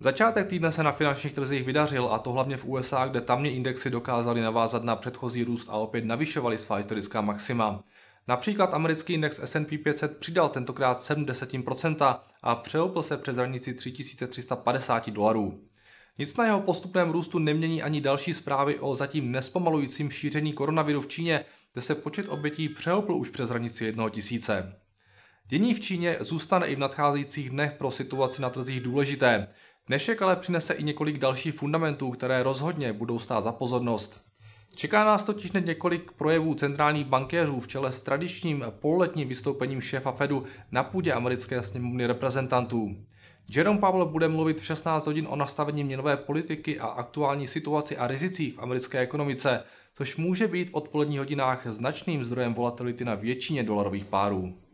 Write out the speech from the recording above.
Začátek týdne se na finančních trzích vydařil a to hlavně v USA, kde tamní indexy dokázaly navázat na předchozí růst a opět navyšovaly svá historická maxima. Například americký index S&P 500 přidal tentokrát 70 a přeopil se přes hranici 3350 dolarů. Nic na jeho postupném růstu nemění ani další zprávy o zatím nespomalujícím šíření koronaviru v Číně, kde se počet obětí přeopl už přes hranici 1 tisíce. Dění v Číně zůstane i v nadcházejících dnech pro situaci na trzích důležité. Dnešek ale přinese i několik dalších fundamentů, které rozhodně budou stát za pozornost. Čeká nás totiž hned několik projevů centrálních bankéřů v čele s tradičním pololetním vystoupením šéfa Fedu na půdě americké sněmovny reprezentantů. Jerome Powell bude mluvit v 16 hodin o nastavení měnové politiky a aktuální situaci a rizicích v americké ekonomice, což může být v odpoledních hodinách značným zdrojem volatility na většině dolarových párů.